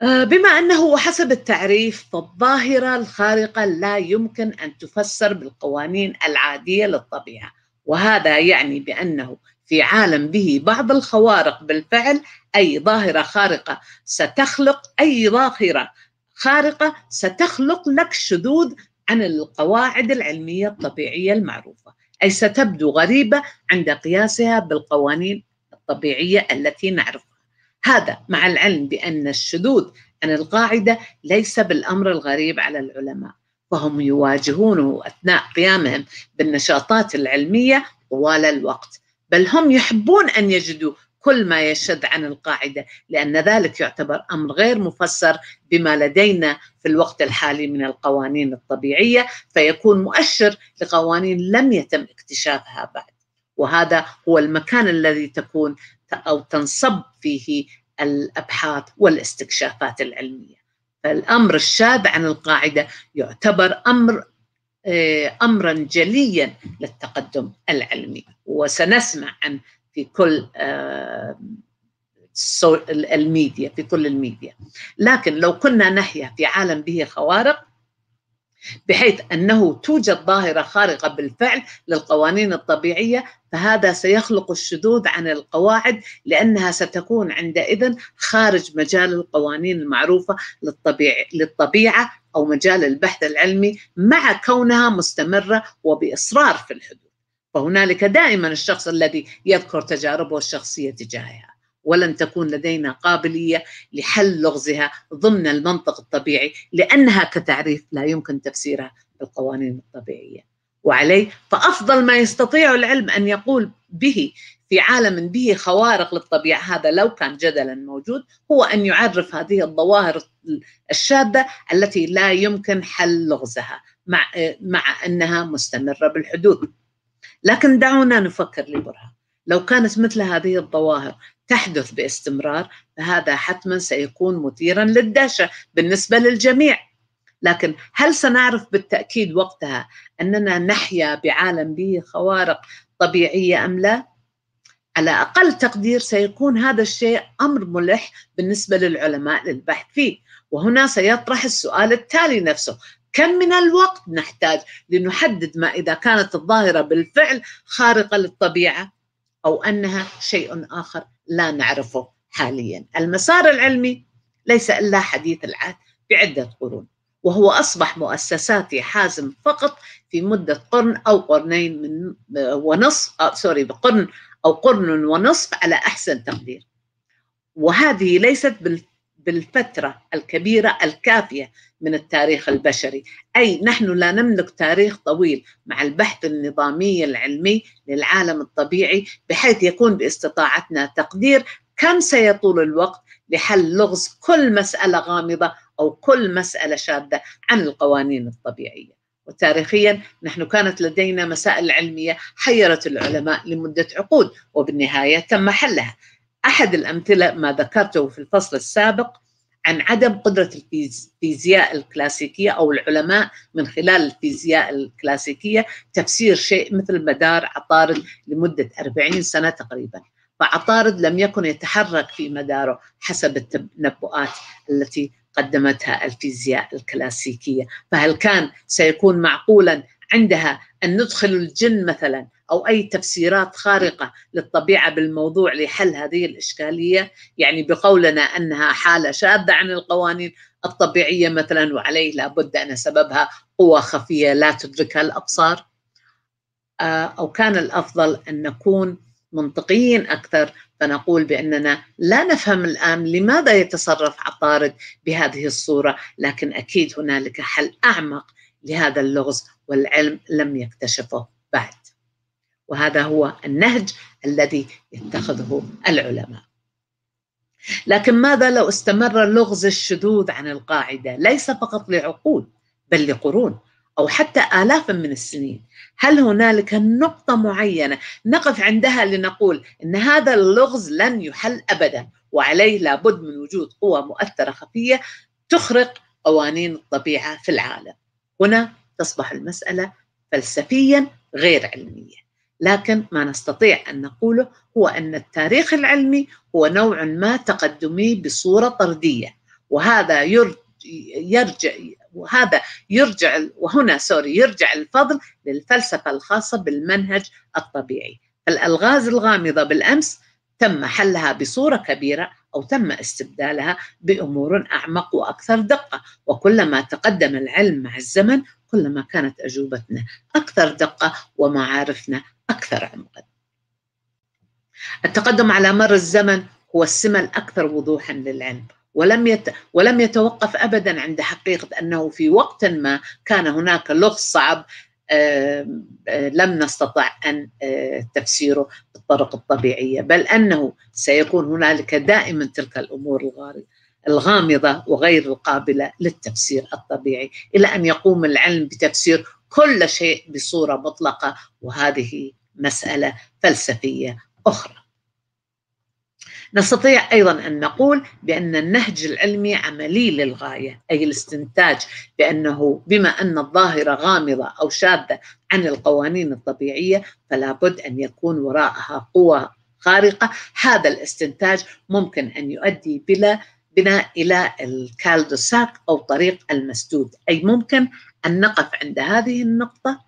آه، بما انه وحسب التعريف فالظاهره الخارقه لا يمكن ان تفسر بالقوانين العاديه للطبيعه وهذا يعني بانه في عالم به بعض الخوارق بالفعل اي ظاهره خارقه ستخلق اي ظاهره خارقة ستخلق لك شذوذ عن القواعد العلمية الطبيعية المعروفة أي ستبدو غريبة عند قياسها بالقوانين الطبيعية التي نعرفها هذا مع العلم بأن الشذوذ عن القاعدة ليس بالأمر الغريب على العلماء فهم يواجهونه أثناء قيامهم بالنشاطات العلمية طوال الوقت بل هم يحبون أن يجدوا كل ما يشد عن القاعدة لأن ذلك يعتبر أمر غير مفسر بما لدينا في الوقت الحالي من القوانين الطبيعية فيكون مؤشر لقوانين لم يتم اكتشافها بعد وهذا هو المكان الذي تكون أو تنصب فيه الأبحاث والاستكشافات العلمية فالأمر الشاذ عن القاعدة يعتبر أمر آه، أمرا جليا للتقدم العلمي وسنسمع عن في كل الميديا في كل الميديا لكن لو كنا نحيا في عالم به خوارق بحيث انه توجد ظاهره خارقه بالفعل للقوانين الطبيعيه فهذا سيخلق الشذوذ عن القواعد لانها ستكون عندئذ خارج مجال القوانين المعروفه للطبيعه للطبيعه او مجال البحث العلمي مع كونها مستمره وباصرار في الحدود فهنالك دائما الشخص الذي يذكر تجاربه الشخصيه تجاهها ولن تكون لدينا قابليه لحل لغزها ضمن المنطق الطبيعي لانها كتعريف لا يمكن تفسيرها بالقوانين الطبيعيه وعليه فافضل ما يستطيع العلم ان يقول به في عالم به خوارق للطبيعه هذا لو كان جدلا موجود هو ان يعرف هذه الظواهر الشاذه التي لا يمكن حل لغزها مع مع انها مستمره بالحدوث لكن دعونا نفكر لبرها لو كانت مثل هذه الظواهر تحدث باستمرار فهذا حتما سيكون مثيرا للدهشه بالنسبه للجميع لكن هل سنعرف بالتاكيد وقتها اننا نحيا بعالم به خوارق طبيعيه ام لا على اقل تقدير سيكون هذا الشيء امر ملح بالنسبه للعلماء للبحث فيه وهنا سيطرح السؤال التالي نفسه كم من الوقت نحتاج لنحدد ما إذا كانت الظاهرة بالفعل خارقة للطبيعة أو أنها شيء آخر لا نعرفه حاليا المسار العلمي ليس إلا حديث العهد بعدة قرون وهو أصبح مؤسساتي حازم فقط في مدة قرن أو قرنين من ونصف أو آه، سوري بقرن أو قرن ونصف على أحسن تقدير وهذه ليست بالفترة الكبيرة الكافية من التاريخ البشري أي نحن لا نملك تاريخ طويل مع البحث النظامي العلمي للعالم الطبيعي بحيث يكون باستطاعتنا تقدير كم سيطول الوقت لحل لغز كل مسألة غامضة أو كل مسألة شاذة عن القوانين الطبيعية وتاريخيا نحن كانت لدينا مسائل علمية حيرت العلماء لمدة عقود وبالنهاية تم حلها أحد الأمثلة ما ذكرته في الفصل السابق عن عدم قدرة الفيزياء الكلاسيكية أو العلماء من خلال الفيزياء الكلاسيكية تفسير شيء مثل مدار عطارد لمدة 40 سنة تقريبا فعطارد لم يكن يتحرك في مداره حسب التنبؤات التي قدمتها الفيزياء الكلاسيكية فهل كان سيكون معقولا عندها أن ندخل الجن مثلا او اي تفسيرات خارقه للطبيعه بالموضوع لحل هذه الاشكاليه يعني بقولنا انها حاله شاذه عن القوانين الطبيعيه مثلا وعليه لابد ان سببها قوى خفيه لا تدركها الابصار آه، او كان الافضل ان نكون منطقيين اكثر فنقول باننا لا نفهم الان لماذا يتصرف عطارد بهذه الصوره لكن اكيد هنالك حل اعمق لهذا اللغز والعلم لم يكتشفه بعد وهذا هو النهج الذي يتخذه العلماء لكن ماذا لو استمر لغز الشذوذ عن القاعده ليس فقط لعقود بل لقرون او حتى الاف من السنين هل هنالك نقطه معينه نقف عندها لنقول ان هذا اللغز لن يحل ابدا وعليه لابد من وجود قوى مؤثره خفيه تخرق قوانين الطبيعه في العالم هنا تصبح المساله فلسفيا غير علميه لكن ما نستطيع أن نقوله هو أن التاريخ العلمي هو نوع ما تقدمي بصورة طردية وهذا يرجع وهذا يرجع وهنا سوري يرجع الفضل للفلسفة الخاصة بالمنهج الطبيعي الألغاز الغامضة بالأمس تم حلها بصورة كبيرة أو تم استبدالها بأمور أعمق وأكثر دقة وكلما تقدم العلم مع الزمن كلما كانت أجوبتنا أكثر دقة ومعارفنا أكثر عمقا التقدم على مر الزمن هو السمة الأكثر وضوحا للعلم ولم يت... ولم يتوقف ابدا عند حقيقه انه في وقت ما كان هناك لغز صعب آه، آه، لم نستطع ان آه، تفسيره بالطرق الطبيعيه بل انه سيكون هنالك دائما تلك الامور الغامضه وغير القابله للتفسير الطبيعي الى ان يقوم العلم بتفسير كل شيء بصوره مطلقه وهذه مساله فلسفيه اخرى نستطيع ايضا ان نقول بان النهج العلمي عملي للغايه اي الاستنتاج بانه بما ان الظاهره غامضه او شاذه عن القوانين الطبيعيه فلا بد ان يكون وراءها قوى خارقه هذا الاستنتاج ممكن ان يؤدي بلا بنا الى الكالدوساك او طريق المسدود اي ممكن ان نقف عند هذه النقطه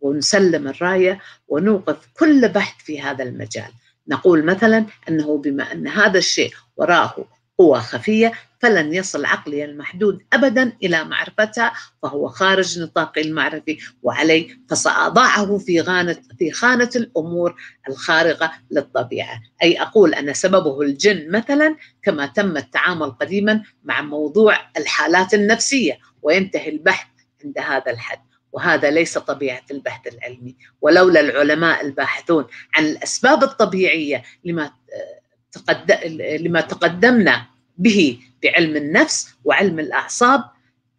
ونسلم الرايه ونوقف كل بحث في هذا المجال نقول مثلا أنه بما أن هذا الشيء وراءه قوى خفية فلن يصل عقلي المحدود أبدا إلى معرفتها فهو خارج نطاق المعرفي وعلي فسأضعه في غانة في خانة الأمور الخارقة للطبيعة أي أقول أن سببه الجن مثلا كما تم التعامل قديما مع موضوع الحالات النفسية وينتهي البحث عند هذا الحد وهذا ليس طبيعة البحث العلمي ولولا العلماء الباحثون عن الأسباب الطبيعية لما لما تقدمنا به بعلم النفس وعلم الأعصاب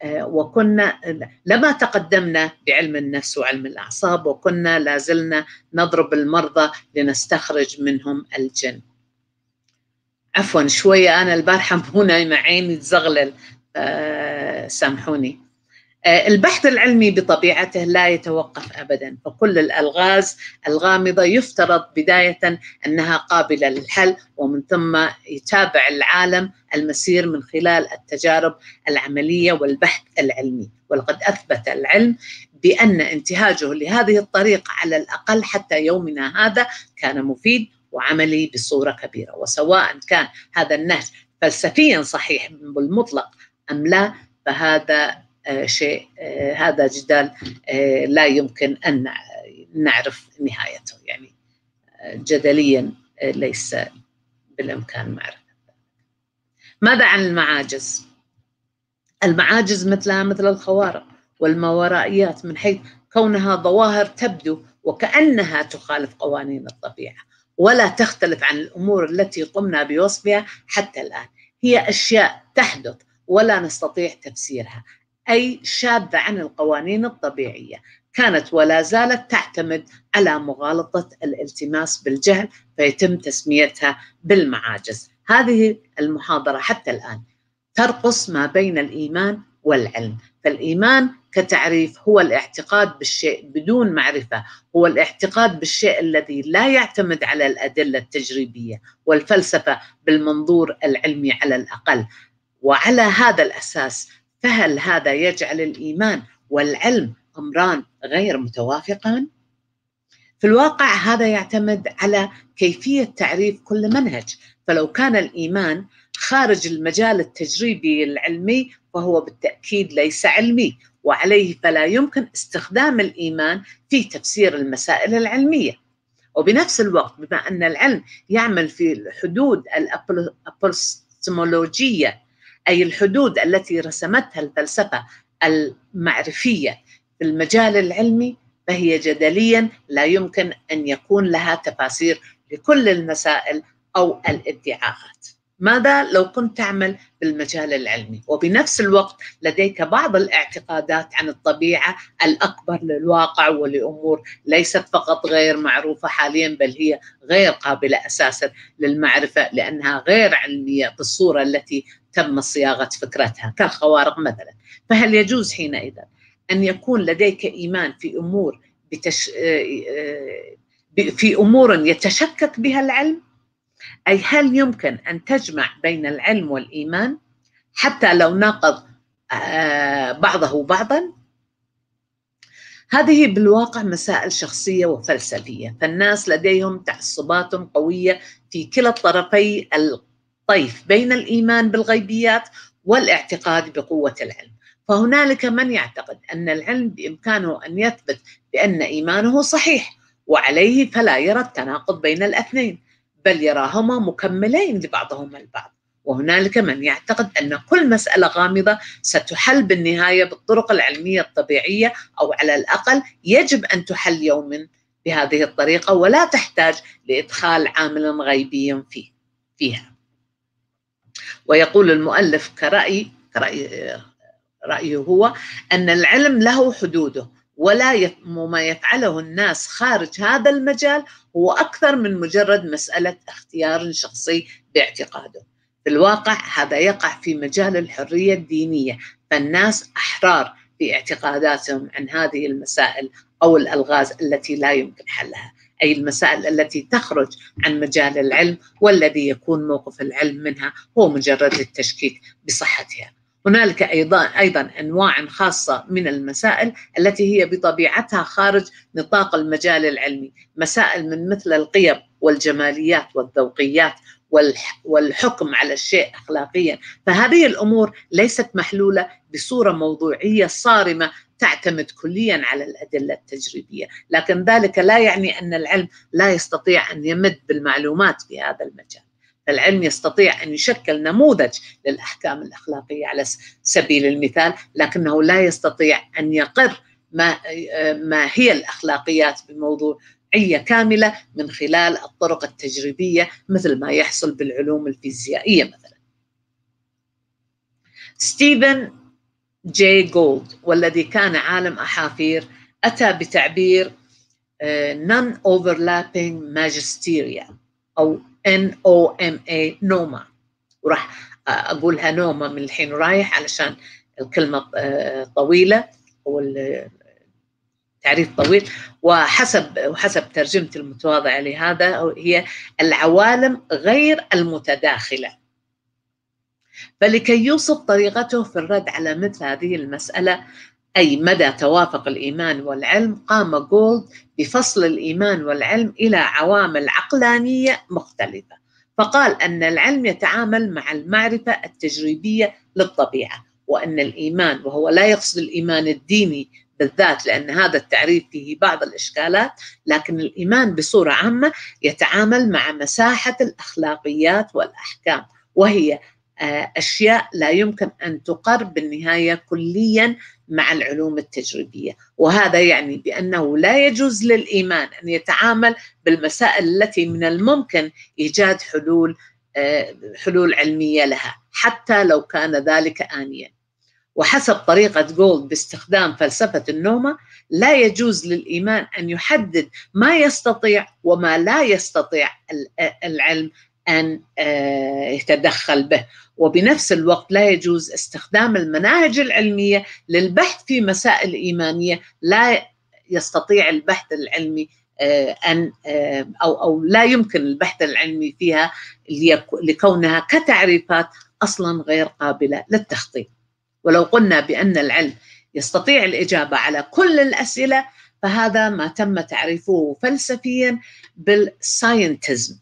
آه، وكنا لما تقدمنا بعلم النفس وعلم الأعصاب وكنا لازلنا نضرب المرضى لنستخرج منهم الجن عفوا شوية أنا البارحة هنا نايمه عيني تزغلل آه، سامحوني آه، البحث العلمي بطبيعته لا يتوقف ابدا فكل الالغاز الغامضه يفترض بدايه انها قابله للحل ومن ثم يتابع العالم المسير من خلال التجارب العمليه والبحث العلمي ولقد اثبت العلم بان انتهاجه لهذه الطريقه على الاقل حتى يومنا هذا كان مفيد وعملي بصوره كبيره وسواء كان هذا النهج فلسفيا صحيح بالمطلق ام لا فهذا آه، شيء آه، هذا جدال آه، لا يمكن أن نعرف نهايته يعني جدليا ليس بالإمكان معرفة ماذا عن المعاجز؟ المعاجز مثلها مثل الخوارق والماورائيات من حيث كونها ظواهر تبدو وكأنها تخالف قوانين الطبيعة ولا تختلف عن الأمور التي قمنا بوصفها حتى الآن هي أشياء تحدث ولا نستطيع تفسيرها أي شاذة عن القوانين الطبيعية كانت ولا زالت تعتمد على مغالطة الالتماس بالجهل فيتم تسميتها بالمعاجز هذه المحاضرة حتى الآن ترقص ما بين الإيمان والعلم فالإيمان كتعريف هو الاعتقاد بالشيء بدون معرفة هو الاعتقاد بالشيء الذي لا يعتمد على الأدلة التجريبية والفلسفة بالمنظور العلمي على الأقل وعلى هذا الأساس فهل هذا يجعل الايمان والعلم امران غير متوافقان؟ في الواقع هذا يعتمد على كيفيه تعريف كل منهج، فلو كان الايمان خارج المجال التجريبي العلمي فهو بالتاكيد ليس علمي، وعليه فلا يمكن استخدام الايمان في تفسير المسائل العلميه. وبنفس الوقت بما ان العلم يعمل في الحدود الابستمولوجيه اي الحدود التي رسمتها الفلسفه المعرفيه في المجال العلمي فهي جدليا لا يمكن ان يكون لها تفاسير لكل المسائل او الادعاءات ماذا لو كنت تعمل بالمجال العلمي وبنفس الوقت لديك بعض الاعتقادات عن الطبيعة الأكبر للواقع ولأمور ليست فقط غير معروفة حاليا بل هي غير قابلة أساسا للمعرفة لأنها غير علمية بالصورة التي تم صياغة فكرتها كالخوارق مثلا فهل يجوز حينئذ أن يكون لديك إيمان في أمور بتش... آه، آه، في أمور يتشكك بها العلم أي هل يمكن أن تجمع بين العلم والإيمان حتى لو ناقض آه، بعضه بعضا هذه بالواقع مسائل شخصية وفلسفية فالناس لديهم تعصبات قوية في كلا الطرفي الطيف بين الإيمان بالغيبيات والاعتقاد بقوة العلم فهنالك من يعتقد أن العلم بإمكانه أن يثبت بأن إيمانه صحيح وعليه فلا يرى التناقض بين الاثنين بل يراهما مكملين لبعضهما البعض وهنالك من يعتقد ان كل مساله غامضه ستحل بالنهايه بالطرق العلميه الطبيعيه او على الاقل يجب ان تحل يوما بهذه الطريقه ولا تحتاج لادخال عامل غيبي فيه فيها. ويقول المؤلف كرأي كرأي رأيه هو أن العلم له حدوده ولا ما يفعله الناس خارج هذا المجال هو أكثر من مجرد مسألة اختيار شخصي باعتقاده في الواقع هذا يقع في مجال الحرية الدينية فالناس أحرار في اعتقاداتهم عن هذه المسائل أو الألغاز التي لا يمكن حلها أي المسائل التي تخرج عن مجال العلم والذي يكون موقف العلم منها هو مجرد التشكيك بصحتها هنالك ايضا ايضا انواع خاصه من المسائل التي هي بطبيعتها خارج نطاق المجال العلمي، مسائل من مثل القيم والجماليات والذوقيات والحكم على الشيء اخلاقيا، فهذه الامور ليست محلوله بصوره موضوعيه صارمه تعتمد كليا على الادله التجريبيه، لكن ذلك لا يعني ان العلم لا يستطيع ان يمد بالمعلومات في هذا المجال. العلم يستطيع أن يشكل نموذج للأحكام الأخلاقية على سبيل المثال لكنه لا يستطيع أن يقر ما, ما هي الأخلاقيات بموضوعيه كاملة من خلال الطرق التجريبية مثل ما يحصل بالعلوم الفيزيائية مثلا ستيفن جي جولد والذي كان عالم أحافير أتى بتعبير آه، non overlapping magisteria أو N O M A نوما وراح اقولها نوما من الحين ورايح علشان الكلمه طويله والتعريف طويل وحسب وحسب ترجمه المتواضعه لهذا هي العوالم غير المتداخله فلكي يوصف طريقته في الرد على مثل هذه المساله أي مدى توافق الإيمان والعلم قام جولد بفصل الإيمان والعلم إلى عوامل عقلانية مختلفة فقال أن العلم يتعامل مع المعرفة التجريبية للطبيعة وأن الإيمان وهو لا يقصد الإيمان الديني بالذات لأن هذا التعريف فيه بعض الإشكالات لكن الإيمان بصورة عامة يتعامل مع مساحة الأخلاقيات والأحكام وهي آه، أشياء لا يمكن أن تقر بالنهاية كليا مع العلوم التجريبيه وهذا يعني بانه لا يجوز للايمان ان يتعامل بالمسائل التي من الممكن ايجاد حلول آه، حلول علميه لها حتى لو كان ذلك انيا وحسب طريقه جولد باستخدام فلسفه النومه لا يجوز للايمان ان يحدد ما يستطيع وما لا يستطيع آه، العلم أن آه، يتدخل به وبنفس الوقت لا يجوز استخدام المناهج العلمية للبحث في مسائل إيمانية لا يستطيع البحث العلمي آه، أن آه، أو أو لا يمكن البحث العلمي فيها لكونها كتعريفات أصلا غير قابلة للتخطيط ولو قلنا بأن العلم يستطيع الإجابة على كل الأسئلة فهذا ما تم تعريفه فلسفيا بالساينتزم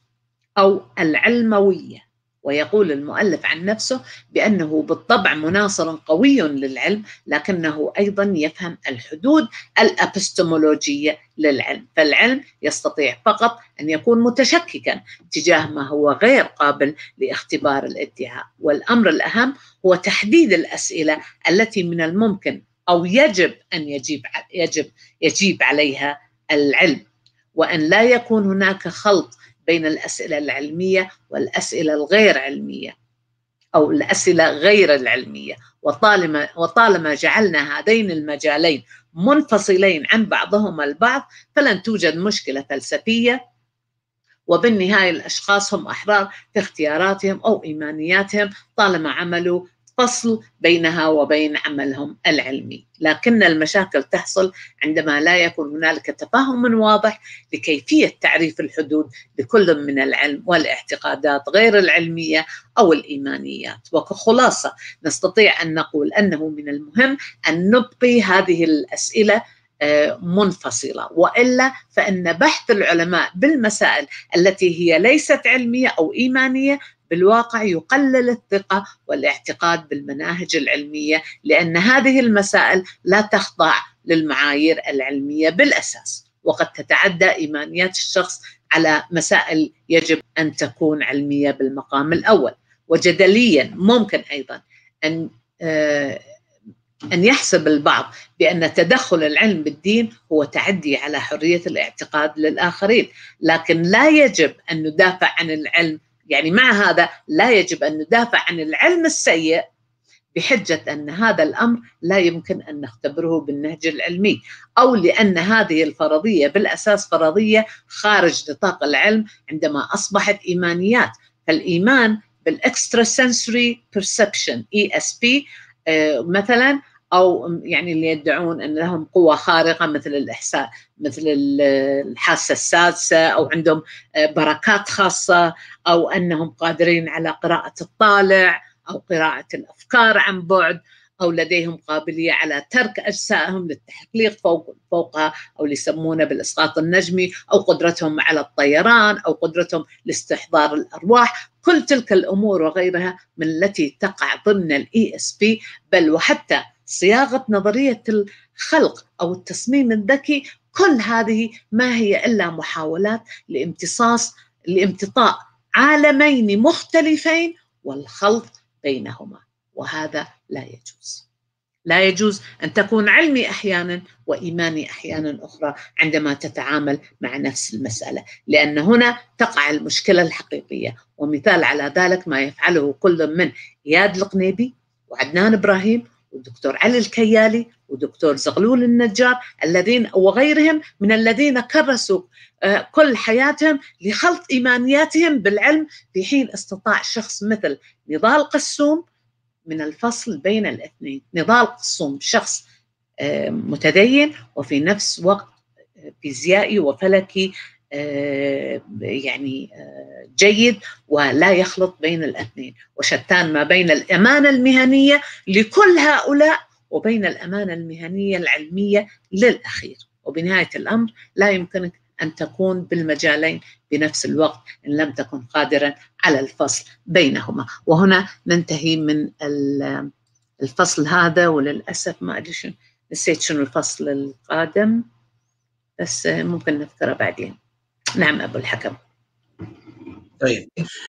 أو العلموية ويقول المؤلف عن نفسه بأنه بالطبع مناصر قوي للعلم لكنه أيضا يفهم الحدود الأبستمولوجية للعلم فالعلم يستطيع فقط أن يكون متشككا تجاه ما هو غير قابل لاختبار الادعاء والأمر الأهم هو تحديد الأسئلة التي من الممكن أو يجب أن يجيب, يجب يجيب عليها العلم وأن لا يكون هناك خلط بين الأسئلة العلمية والأسئلة الغير علمية أو الأسئلة غير العلمية وطالما, وطالما جعلنا هذين المجالين منفصلين عن بعضهما البعض فلن توجد مشكلة فلسفية وبالنهاية الأشخاص هم أحرار في اختياراتهم أو إيمانياتهم طالما عملوا فصل بينها وبين عملهم العلمي لكن المشاكل تحصل عندما لا يكون هنالك تفاهم واضح لكيفيه تعريف الحدود لكل من العلم والاعتقادات غير العلميه او الايمانيات وكخلاصه نستطيع ان نقول انه من المهم ان نبقي هذه الاسئله آه، منفصلة وإلا فإن بحث العلماء بالمسائل التي هي ليست علمية أو إيمانية بالواقع يقلل الثقه والاعتقاد بالمناهج العلميه لان هذه المسائل لا تخضع للمعايير العلميه بالاساس وقد تتعدى ايمانيات الشخص على مسائل يجب ان تكون علميه بالمقام الاول وجدليا ممكن ايضا ان آه، أن يحسب البعض بأن تدخل العلم بالدين هو تعدي على حرية الاعتقاد للآخرين، لكن لا يجب أن ندافع عن العلم يعني مع هذا لا يجب أن ندافع عن العلم السيء بحجة أن هذا الأمر لا يمكن أن نختبره بالنهج العلمي أو لأن هذه الفرضية بالأساس فرضية خارج نطاق العلم عندما أصبحت إيمانيات فالإيمان بالإكسترا سنسوري بيرسبشن اي اس بي مثلا او يعني اللي يدعون ان لهم قوه خارقه مثل الاحساء مثل الحاسه السادسه او عندهم بركات خاصه او انهم قادرين على قراءه الطالع او قراءه الافكار عن بعد او لديهم قابليه على ترك اجسائهم للتحقيق فوق فوقها او اللي يسمونه بالاسقاط النجمي او قدرتهم على الطيران او قدرتهم لاستحضار الارواح كل تلك الامور وغيرها من التي تقع ضمن الاي اس e بي بل وحتى صياغه نظريه الخلق او التصميم الذكي كل هذه ما هي الا محاولات لامتصاص لامتطاء عالمين مختلفين والخلط بينهما وهذا لا يجوز لا يجوز ان تكون علمي احيانا وايماني احيانا اخرى عندما تتعامل مع نفس المساله، لان هنا تقع المشكله الحقيقيه، ومثال على ذلك ما يفعله كل من اياد القنيبي وعدنان ابراهيم والدكتور علي الكيالي ودكتور زغلول النجار الذين وغيرهم من الذين كرسوا آه، كل حياتهم لخلط إيمانياتهم بالعلم في حين استطاع شخص مثل نضال قسوم من الفصل بين الاثنين نضال قسوم شخص آه، متدين وفي نفس وقت فيزيائي وفلكي آه، يعني آه، جيد ولا يخلط بين الاثنين وشتان ما بين الامانه المهنيه لكل هؤلاء وبين الامانه المهنيه العلميه للاخير وبنهايه الامر لا يمكنك ان تكون بالمجالين بنفس الوقت ان لم تكن قادرا على الفصل بينهما وهنا ننتهي من الفصل هذا وللاسف ما ادري نسيت شنو الفصل القادم بس ممكن نذكره بعدين نعم أبو الحكم طيب